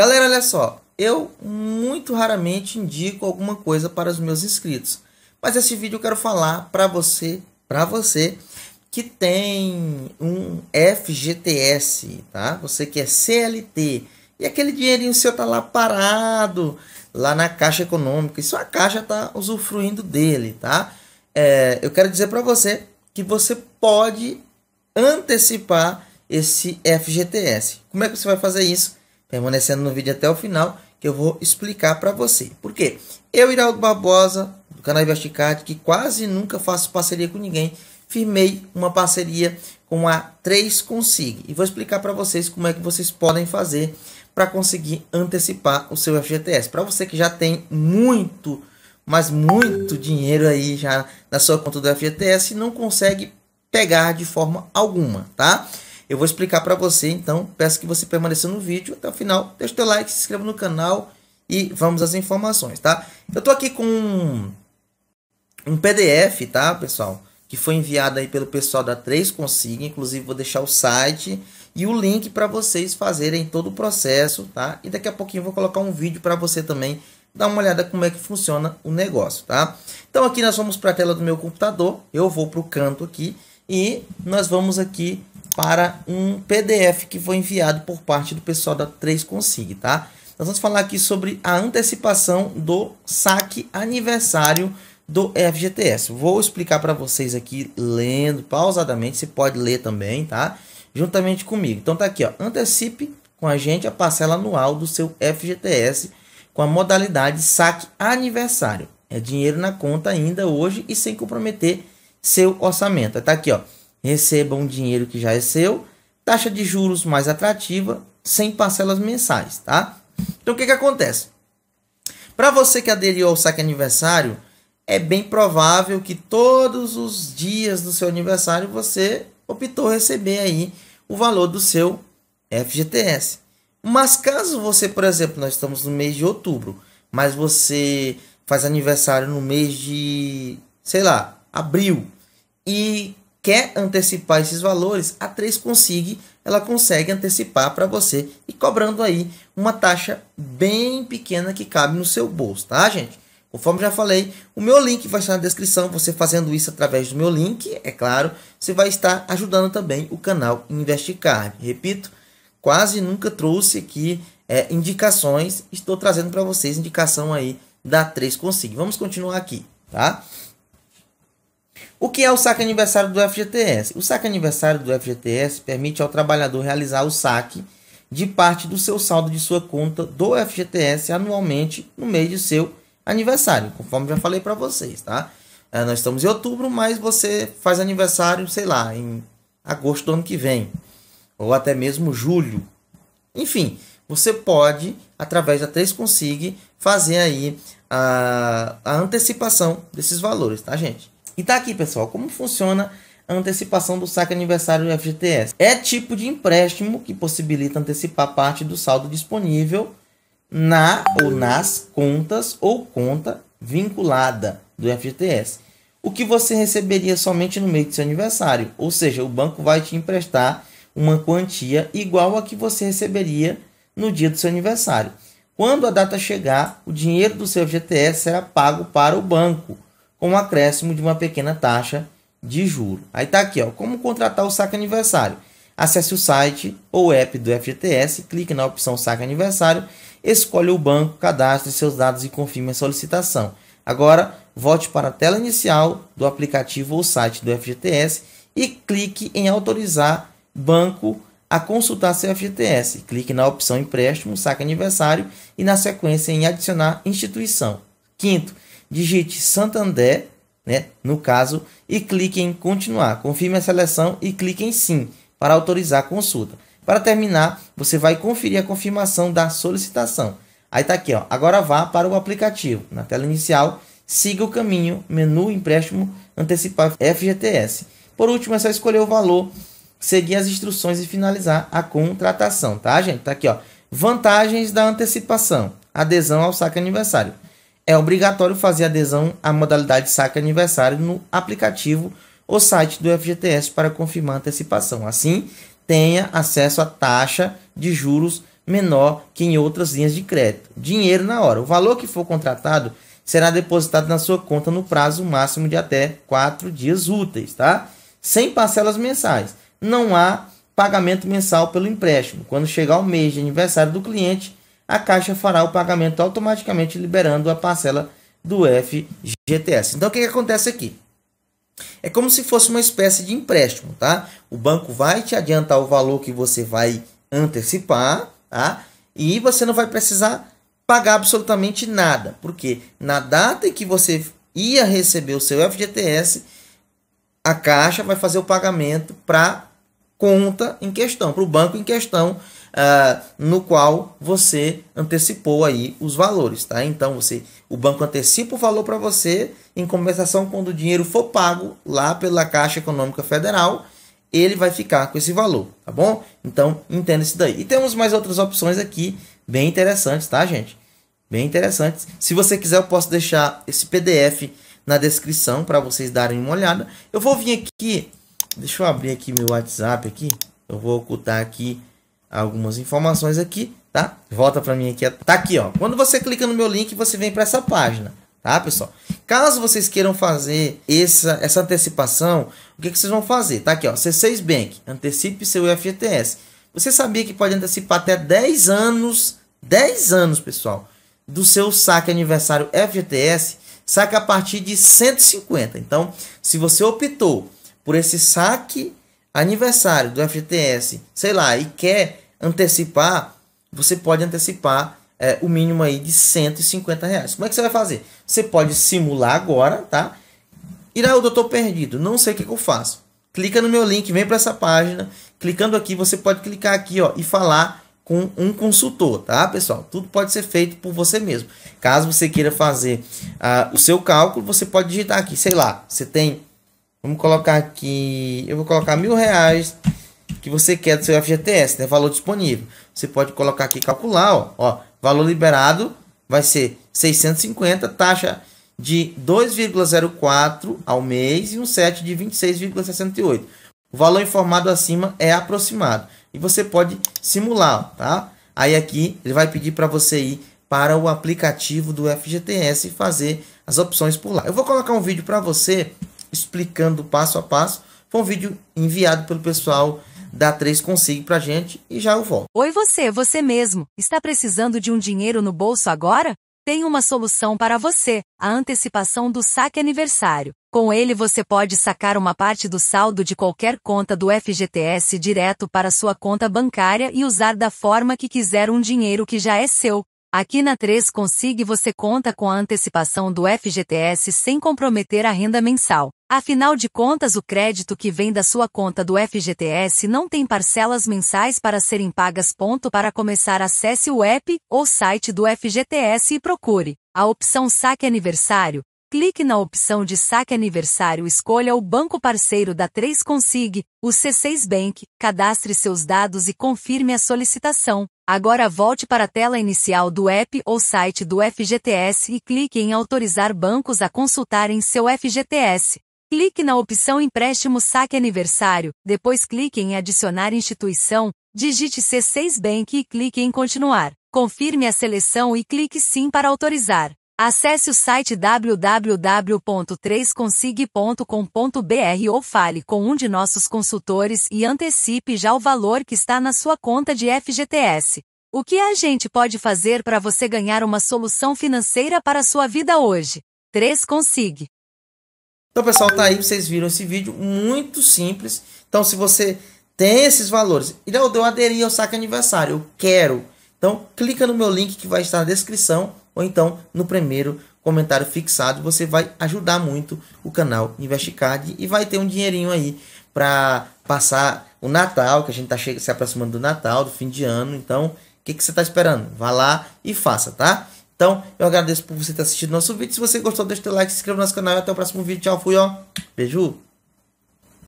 Galera, olha só, eu muito raramente indico alguma coisa para os meus inscritos. Mas esse vídeo eu quero falar para você, para você que tem um FGTS, tá? Você que é CLT e aquele dinheirinho seu tá lá parado lá na Caixa Econômica e sua caixa tá usufruindo dele, tá? É, eu quero dizer para você que você pode antecipar esse FGTS. Como é que você vai fazer isso? permanecendo no vídeo até o final, que eu vou explicar para você. Por quê? Eu, Iraldo Barbosa, do canal Investicard, que quase nunca faço parceria com ninguém, firmei uma parceria com a 3 Consig. E vou explicar para vocês como é que vocês podem fazer para conseguir antecipar o seu FGTS. Para você que já tem muito, mas muito dinheiro aí já na sua conta do FGTS e não consegue pegar de forma alguma, tá? Eu vou explicar para você, então peço que você permaneça no vídeo até o final. Deixe o seu like, se inscreva no canal e vamos às informações, tá? Eu tô aqui com um, um PDF, tá, pessoal? Que foi enviado aí pelo pessoal da 3 Consiga, inclusive vou deixar o site e o link para vocês fazerem todo o processo, tá? E daqui a pouquinho eu vou colocar um vídeo para você também dar uma olhada como é que funciona o negócio, tá? Então aqui nós vamos para a tela do meu computador, eu vou para o canto aqui e nós vamos aqui para um PDF que foi enviado por parte do pessoal da 3Consig, tá? Nós vamos falar aqui sobre a antecipação do saque aniversário do FGTS. Vou explicar para vocês aqui lendo pausadamente, você pode ler também, tá? Juntamente comigo. Então tá aqui, ó, antecipe com a gente a parcela anual do seu FGTS com a modalidade saque aniversário. É dinheiro na conta ainda hoje e sem comprometer seu orçamento. Tá aqui, ó recebam um dinheiro que já é seu, taxa de juros mais atrativa, sem parcelas mensais, tá? Então o que, que acontece? Para você que aderiu ao saque aniversário, é bem provável que todos os dias do seu aniversário você optou receber aí o valor do seu FGTS. Mas caso você, por exemplo, nós estamos no mês de outubro, mas você faz aniversário no mês de, sei lá, abril e quer antecipar esses valores, a 3 consigue, ela consegue antecipar para você e cobrando aí uma taxa bem pequena que cabe no seu bolso, tá, gente? Conforme já falei, o meu link vai estar na descrição. Você fazendo isso através do meu link, é claro, você vai estar ajudando também o canal Investicar Repito, quase nunca trouxe aqui é, indicações. Estou trazendo para vocês indicação aí da 3 Consigo. Vamos continuar aqui, tá? O que é o saque aniversário do FGTS? O saque aniversário do FGTS permite ao trabalhador realizar o saque de parte do seu saldo de sua conta do FGTS anualmente no mês de seu aniversário, conforme já falei para vocês, tá? É, nós estamos em outubro, mas você faz aniversário, sei lá, em agosto do ano que vem, ou até mesmo julho. Enfim, você pode, através da 3Consig, fazer aí a, a antecipação desses valores, tá, gente? E tá aqui, pessoal, como funciona a antecipação do saque aniversário do FGTS. É tipo de empréstimo que possibilita antecipar parte do saldo disponível na ou nas contas ou conta vinculada do FGTS. O que você receberia somente no mês do seu aniversário, ou seja, o banco vai te emprestar uma quantia igual a que você receberia no dia do seu aniversário. Quando a data chegar, o dinheiro do seu FGTS será pago para o banco com um acréscimo de uma pequena taxa de juro. Aí tá aqui, ó, como contratar o saque aniversário. Acesse o site ou app do FGTS, clique na opção saque aniversário, escolha o banco, cadastre seus dados e confirme a solicitação. Agora, volte para a tela inicial do aplicativo ou site do FGTS e clique em autorizar banco a consultar seu FGTS. Clique na opção empréstimo, saque aniversário e na sequência em adicionar instituição. Quinto, digite Santander, né, no caso, e clique em continuar. Confirme a seleção e clique em sim para autorizar a consulta. Para terminar, você vai conferir a confirmação da solicitação. Aí tá aqui, ó. Agora vá para o aplicativo. Na tela inicial, siga o caminho menu empréstimo antecipar FGTS. Por último, é só escolher o valor, seguir as instruções e finalizar a contratação, tá, gente? Tá aqui, ó. Vantagens da antecipação. Adesão ao saque aniversário é obrigatório fazer adesão à modalidade saque aniversário no aplicativo ou site do FGTS para confirmar a antecipação. Assim, tenha acesso à taxa de juros menor que em outras linhas de crédito. Dinheiro na hora. O valor que for contratado será depositado na sua conta no prazo máximo de até 4 dias úteis, tá? Sem parcelas mensais. Não há pagamento mensal pelo empréstimo. Quando chegar o mês de aniversário do cliente, a Caixa fará o pagamento automaticamente, liberando a parcela do FGTS. Então, o que, que acontece aqui? É como se fosse uma espécie de empréstimo, tá? O banco vai te adiantar o valor que você vai antecipar, tá? E você não vai precisar pagar absolutamente nada, porque na data em que você ia receber o seu FGTS, a Caixa vai fazer o pagamento para conta em questão, para o banco em questão, uh, no qual você antecipou aí os valores, tá? Então você, o banco antecipa o valor para você, em compensação quando o dinheiro for pago lá pela Caixa Econômica Federal, ele vai ficar com esse valor, tá bom? Então entenda isso daí. E temos mais outras opções aqui bem interessantes, tá, gente? Bem interessantes. Se você quiser, eu posso deixar esse PDF na descrição para vocês darem uma olhada. Eu vou vir aqui Deixa eu abrir aqui meu WhatsApp aqui. Eu vou ocultar aqui algumas informações aqui, tá? Volta para mim aqui, tá aqui, ó. Quando você clica no meu link, você vem para essa página, tá, pessoal? Caso vocês queiram fazer essa, essa antecipação, o que, que vocês vão fazer? Tá aqui, ó, C6 Bank, antecipe seu FGTS. Você sabia que pode antecipar até 10 anos, 10 anos, pessoal, do seu saque aniversário FGTS, saca a partir de 150. Então, se você optou por esse saque aniversário do FGTS, sei lá, e quer antecipar, você pode antecipar é, o mínimo aí de 150 reais. Como é que você vai fazer? Você pode simular agora, tá? Iraldo, eu doutor perdido, não sei o que, que eu faço. Clica no meu link, vem para essa página. Clicando aqui, você pode clicar aqui ó, e falar com um consultor, tá, pessoal? Tudo pode ser feito por você mesmo. Caso você queira fazer uh, o seu cálculo, você pode digitar aqui, sei lá, você tem Vamos colocar aqui. Eu vou colocar mil reais que você quer do seu FGTS, né? Valor disponível. Você pode colocar aqui calcular, ó. ó valor liberado vai ser 650, taxa de 2,04 ao mês e um set de 26,68. O valor informado acima é aproximado. E você pode simular, tá? Aí aqui ele vai pedir para você ir para o aplicativo do FGTS e fazer as opções por lá. Eu vou colocar um vídeo para você explicando passo a passo. Foi um vídeo enviado pelo pessoal da 3 Consigo pra gente e já eu volto. Oi você, você mesmo. Está precisando de um dinheiro no bolso agora? Tem uma solução para você, a antecipação do saque aniversário. Com ele você pode sacar uma parte do saldo de qualquer conta do FGTS direto para sua conta bancária e usar da forma que quiser um dinheiro que já é seu, Aqui na 3 Consig você conta com a antecipação do FGTS sem comprometer a renda mensal. Afinal de contas, o crédito que vem da sua conta do FGTS não tem parcelas mensais para serem pagas. Ponto. Para começar, acesse o app ou site do FGTS e procure a opção Saque Aniversário. Clique na opção de saque aniversário, escolha o banco parceiro da 3Consig, o C6 Bank, cadastre seus dados e confirme a solicitação. Agora volte para a tela inicial do app ou site do FGTS e clique em Autorizar bancos a consultarem seu FGTS. Clique na opção Empréstimo Saque Aniversário, depois clique em Adicionar instituição, digite C6 Bank e clique em Continuar. Confirme a seleção e clique Sim para autorizar. Acesse o site www.3consig.com.br ou fale com um de nossos consultores e antecipe já o valor que está na sua conta de FGTS. O que a gente pode fazer para você ganhar uma solução financeira para a sua vida hoje? 3 Consig. Então, pessoal, tá aí, vocês viram esse vídeo muito simples. Então, se você tem esses valores, e eu aderir ao saque aniversário, eu quero. Então, clica no meu link que vai estar na descrição ou então no primeiro comentário fixado, você vai ajudar muito o canal Investicard e vai ter um dinheirinho aí para passar o Natal, que a gente está se aproximando do Natal, do fim de ano, então o que, que você está esperando? Vá lá e faça, tá? Então, eu agradeço por você ter assistido nosso vídeo. Se você gostou, deixa o seu like, se inscreva no nosso canal e até o próximo vídeo. Tchau, fui, ó. Beijo.